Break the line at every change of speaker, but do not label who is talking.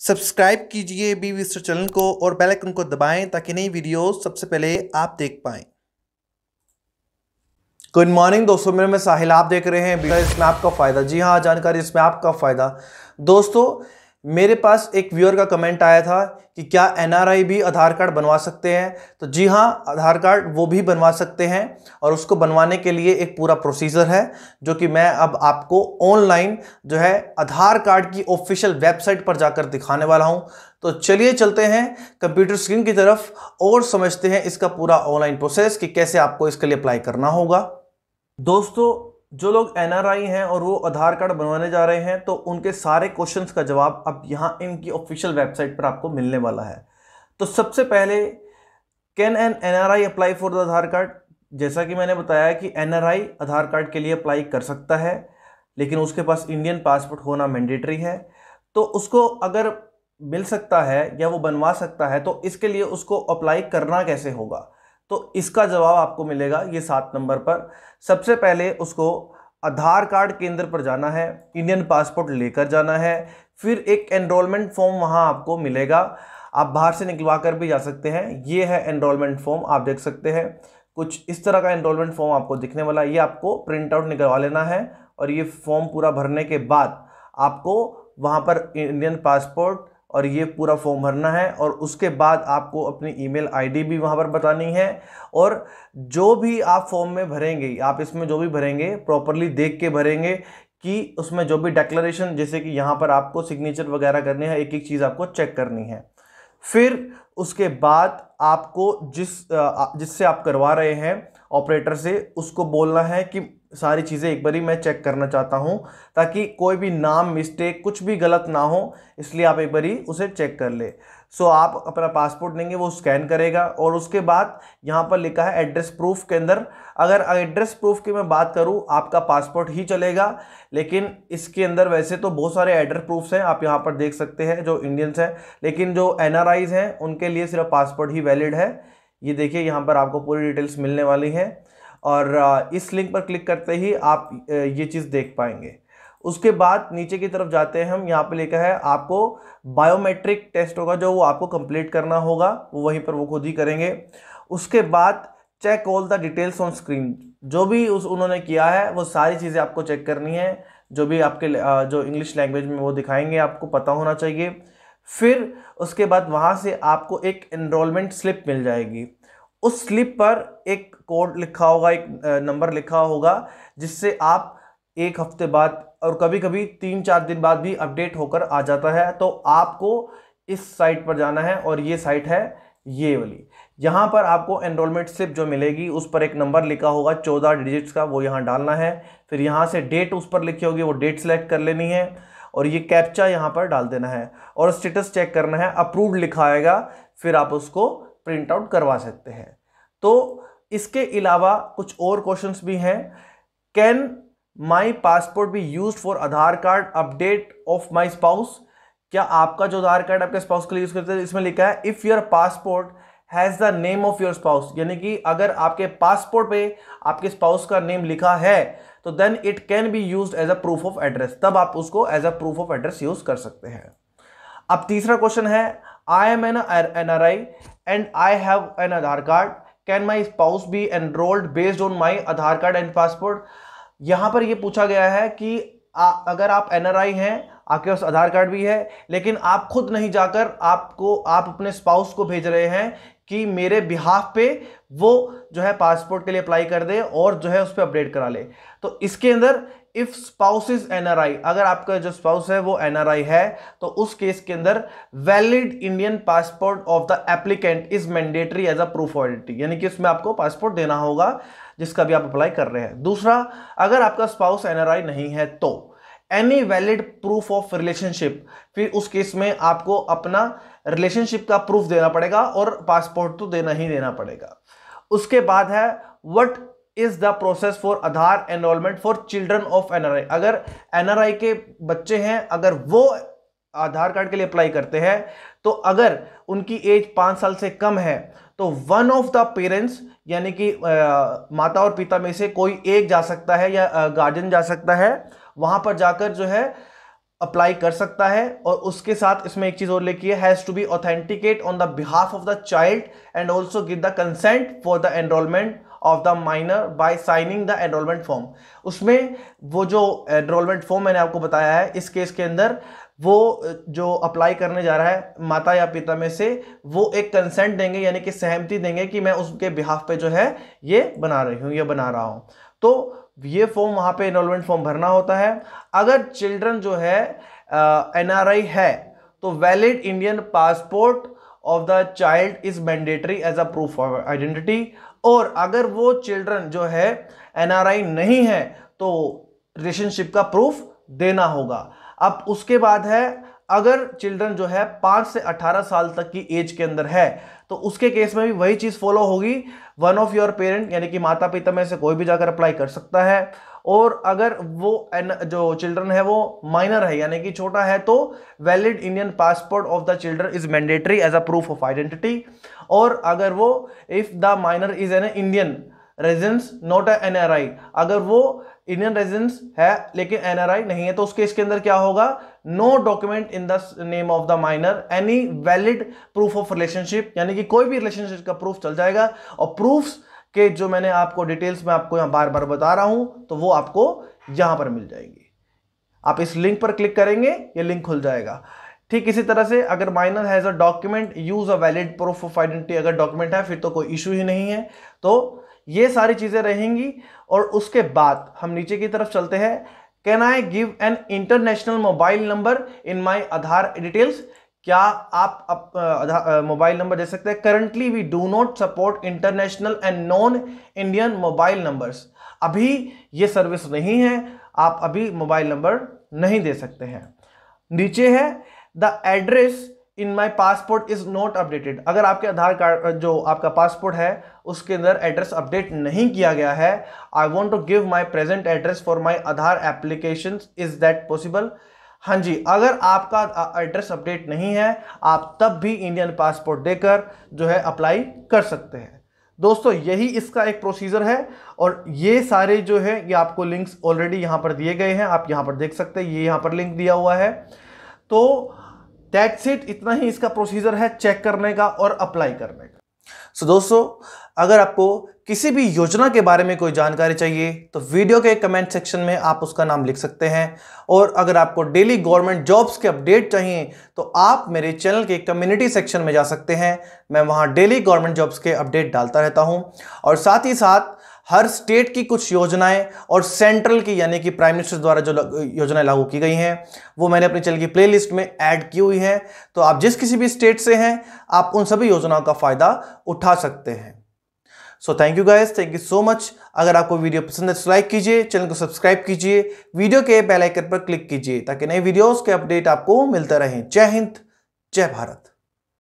subscribe कीजिए B विस्टर channel को और बेल आइकन को दबाएं ताकि नई वीडियोस सबसे पहले आप देख पाएं गुड मॉर्निंग दोस्तों मेरे में साहिल आप देख रहे हैं इसमें आपका फ़ायदा जी हाँ जानकारी इसमें आपका फ़ायदा दोस्तों मेरे पास एक व्यूअर का कमेंट आया था कि क्या एनआरआई भी आधार कार्ड बनवा सकते हैं तो जी हाँ आधार कार्ड वो भी बनवा सकते हैं और उसको बनवाने के लिए एक पूरा प्रोसीजर है जो कि मैं अब आपको ऑनलाइन जो है आधार कार्ड की ऑफिशियल वेबसाइट पर जाकर दिखाने वाला हूँ तो चलिए चलते हैं कंप्यूटर स्क्रीन की तरफ और समझते हैं इसका पूरा ऑनलाइन प्रोसेस कि कैसे आपको इसके लिए अप्लाई करना होगा दोस्तों जो लोग एनआरआई हैं और वो आधार कार्ड बनवाने जा रहे हैं तो उनके सारे क्वेश्चंस का जवाब अब यहाँ इनकी ऑफिशियल वेबसाइट पर आपको मिलने वाला है तो सबसे पहले can an N R I apply for the Aadhaar card जैसा कि मैंने बताया कि एन आर आई आधार कार्ड के लिए अप्लाई कर सकता है लेकिन उसके पास इंडियन पासपोर्ट होना मैंडेटरी है तो उसको अगर मिल सकता है या वो बनवा सकता है तो इसके लिए उसको अप्लाई करना कैसे होगा तो इसका जवाब आपको मिलेगा ये सात नंबर पर सबसे पहले उसको आधार कार्ड केंद्र पर जाना है इंडियन पासपोर्ट लेकर जाना है फिर एक एनरोलमेंट फॉर्म वहाँ आपको मिलेगा आप बाहर से निकलवा कर भी जा सकते हैं ये है एनरोलमेंट फॉर्म आप देख सकते हैं कुछ इस तरह का एनरोलमेंट फॉर्म आपको दिखने वाला है ये आपको प्रिंट आउट निकलवा लेना है और ये फॉर्म पूरा भरने के बाद आपको वहाँ पर इंडियन पासपोर्ट और ये पूरा फॉर्म भरना है और उसके बाद आपको अपनी ईमेल आईडी भी वहाँ पर बतानी है और जो भी आप फॉर्म में भरेंगे आप इसमें जो भी भरेंगे प्रॉपरली देख के भरेंगे कि उसमें जो भी डेक्लरेशन जैसे कि यहाँ पर आपको सिग्नेचर वगैरह करने है एक एक चीज़ आपको चेक करनी है फिर उसके बाद आपको जिस जिससे आप करवा रहे हैं ऑपरेटर से उसको बोलना है कि सारी चीज़ें एक बार ही मैं चेक करना चाहता हूँ ताकि कोई भी नाम मिस्टेक कुछ भी गलत ना हो इसलिए आप एक बार ही उसे चेक कर ले सो आप अपना पासपोर्ट देंगे वो स्कैन करेगा और उसके बाद यहाँ पर लिखा है एड्रेस प्रूफ के अंदर अगर एड्रेस प्रूफ की मैं बात करूँ आपका पासपोर्ट ही चलेगा लेकिन इसके अंदर वैसे तो बहुत सारे एड्रेस प्रूफ्स हैं आप यहाँ पर देख सकते हैं जो इंडियंस हैं लेकिन जो एन हैं उनके लिए सिर्फ पासपोर्ट ही वैलिड है ये देखिए यहाँ पर आपको पूरी डिटेल्स मिलने वाली हैं और इस लिंक पर क्लिक करते ही आप ये चीज़ देख पाएंगे उसके बाद नीचे की तरफ जाते हैं हम यहाँ पे लिखा है आपको बायोमेट्रिक टेस्ट होगा जो वो आपको कंप्लीट करना होगा वो वहीं पर वो खुद ही करेंगे उसके बाद check all the details on screen जो भी उस उन्होंने किया है वो सारी चीज़ें आपको चेक करनी है जो भी आपके जो इंग्लिश लैंग्वेज में वो दिखाएंगे आपको पता होना चाहिए फिर उसके बाद वहाँ से आपको एक इनरोलमेंट स्लिप मिल जाएगी उस स्लिप पर एक कोड लिखा होगा एक नंबर लिखा होगा जिससे आप एक हफ्ते बाद और कभी कभी तीन चार दिन बाद भी अपडेट होकर आ जाता है तो आपको इस साइट पर जाना है और ये साइट है ये वाली यहाँ पर आपको एनरोलमेंट स्लिप जो मिलेगी उस पर एक नंबर लिखा होगा चौदह डिजिट्स का वो यहाँ डालना है फिर यहाँ से डेट उस पर लिखी होगी वो डेट सेलेक्ट कर लेनी है और ये कैप्चा यहाँ पर डाल देना है और स्टेटस चेक करना है अप्रूव्ड लिखा आएगा फिर आप उसको प्रिंट आउट करवा सकते हैं तो इसके अलावा कुछ और क्वेश्चंस भी हैं can my passport be used for Aadhaar card update of my spouse क्या आपका जो आधार कार्ड आपके स्पाउस के लिए यूज़ करते हैं इसमें लिखा है if your passport has the name of your spouse यानी कि अगर आपके पासपोर्ट पे आपके स्पाउस का नेम लिखा है तो then it can be use as a proof of address तब आप उसको as a proof of address use कर सकते हैं अब तीसरा क्वेश्चन है I am an N R I and I have an Aadhaar card can my spouse be enrolled based on my Aadhaar card and passport यहाँ पर यह पूछा गया है कि आ, अगर आप एन आर आई हैं आपके पास आधार कार्ड भी है लेकिन आप खुद नहीं जाकर आपको आप अपने स्पाउस को भेज रहे हैं कि मेरे बिहाफ पे वो जो है पासपोर्ट के लिए अप्लाई कर दे और जो है उस पर अपडेट करा ले तो इसके अंदर इफ स्पाउस इज एन अगर आपका जो स्पाउस है वो एन है तो उस केस के अंदर valid Indian passport of the applicant is mandatory as a proof ऑलिटी यानी कि उसमें आपको पासपोर्ट देना होगा जिसका भी आप अप्लाई कर रहे हैं दूसरा अगर आपका स्पाउस एन नहीं है तो any valid proof of relationship फिर उस केस में आपको अपना रिलेशनशिप का प्रूफ देना पड़ेगा और पासपोर्ट तो देना ही देना पड़ेगा उसके बाद है what is the process for Aadhaar enrolment for children of I अगर आई के बच्चे हैं अगर वो आधार कार्ड के लिए अप्लाई करते हैं तो अगर उनकी एज पाँच साल से कम है तो वन ऑफ द पेरेंट्स यानी कि माता और पिता में से कोई एक जा सकता है या गार्जियन जा सकता है वहाँ पर जाकर जो है अप्लाई कर सकता है और उसके साथ इसमें एक चीज़ और लेकी है has to be authenticate on the behalf of the child and also give the consent for the enrolment of the minor by signing the enrolment form उसमें वो जो एनरोलमेंट फॉर्म मैंने आपको बताया है इस केस के अंदर वो जो अप्लाई करने जा रहा है माता या पिता में से वो एक कंसेंट देंगे यानी कि सहमति देंगे कि मैं उसके बिहाफ पे जो है ये बना रही हूँ ये बना रहा हूँ तो ये फॉर्म वहाँ पे इनोलमेंट फॉर्म भरना होता है अगर चिल्ड्रन जो है आई है तो valid Indian passport of the child is mandatory as a proof of identity और अगर वो चिल्ड्रन जो है एनआरआई नहीं है तो रिलेशनशिप का प्रूफ देना होगा अब उसके बाद है अगर चिल्ड्रन जो है पाँच से अठारह साल तक की एज के अंदर है तो उसके केस में भी वही चीज़ फॉलो होगी वन ऑफ योर पेरेंट यानी कि माता पिता में से कोई भी जाकर अप्लाई कर सकता है और अगर वो जो चिल्ड्रन है वो माइनर है यानी कि छोटा है तो valid Indian passport of the children is mandatory as a proof of identity और अगर वो if the minor is an Indian residence not a N R I अगर वो इंडियन रेजिडेंस है लेकिन एन नहीं है तो उस केस के अंदर क्या होगा no document in the name of the minor any valid proof of relationship यानी कि कोई भी रिलेशनशिप का प्रूफ चल जाएगा और प्रूफ्स के जो मैंने आपको डिटेल्स में आपको यहाँ बार बार बता रहा हूँ तो वो आपको यहाँ पर मिल जाएंगी आप इस लिंक पर क्लिक करेंगे ये लिंक खुल जाएगा ठीक इसी तरह से अगर minor has a document use a valid proof of identity अगर डॉक्यूमेंट है फिर तो कोई इशू ही नहीं है तो ये सारी चीज़ें रहेंगी और उसके बाद हम नीचे की तरफ चलते हैं can I give an international mobile number in my Aadhaar details क्या आप, मोबाइल नंबर दे सकते हैं currently we do not support international and non Indian mobile numbers अभी ये सर्विस नहीं है आप अभी मोबाइल नंबर नहीं दे सकते हैं नीचे है the address in my passport is not updated अगर आपके आधार कार्ड जो आपका पासपोर्ट है उसके अंदर एड्रेस अपडेट नहीं किया गया है I want to give my present address for my Aadhaar application is that possible हाँ जी अगर आपका एड्रेस अपडेट नहीं है आप तब भी इंडियन पासपोर्ट देकर जो है अप्लाई कर सकते हैं दोस्तों यही इसका एक प्रोसीजर है और ये सारे जो है ये आपको लिंक्स ऑलरेडी यहाँ पर दिए गए हैं आप यहाँ पर देख सकते हैं ये यहाँ पर लिंक दिया हुआ है तो दैट्स इट इतना ही इसका प्रोसीजर है चेक करने का और अप्लाई करने का सो दोस्तों अगर आपको किसी भी योजना के बारे में कोई जानकारी चाहिए तो वीडियो के कमेंट सेक्शन में आप उसका नाम लिख सकते हैं और अगर आपको डेली गवर्नमेंट जॉब्स के अपडेट चाहिए तो आप मेरे चैनल के कम्युनिटी सेक्शन में जा सकते हैं मैं वहाँ डेली गवर्नमेंट जॉब्स के अपडेट डालता रहता हूँ और साथ ही साथ हर स्टेट की कुछ योजनाएं और सेंट्रल की यानी कि प्राइम मिनिस्टर द्वारा जो योजनाएं लागू की गई हैं वो मैंने अपनी चल की प्लेलिस्ट में ऐड की हुई हैं तो आप जिस किसी भी स्टेट से हैं आप उन सभी योजनाओं का फ़ायदा उठा सकते हैं so thank you guys thank you so much अगर आपको वीडियो पसंद है तो लाइक कीजिए चैनल को सब्सक्राइब कीजिए वीडियो के बेल आइकन पर क्लिक कीजिए ताकि नए वीडियोस के अपडेट आपको मिलते रहें जय हिंद जय भारत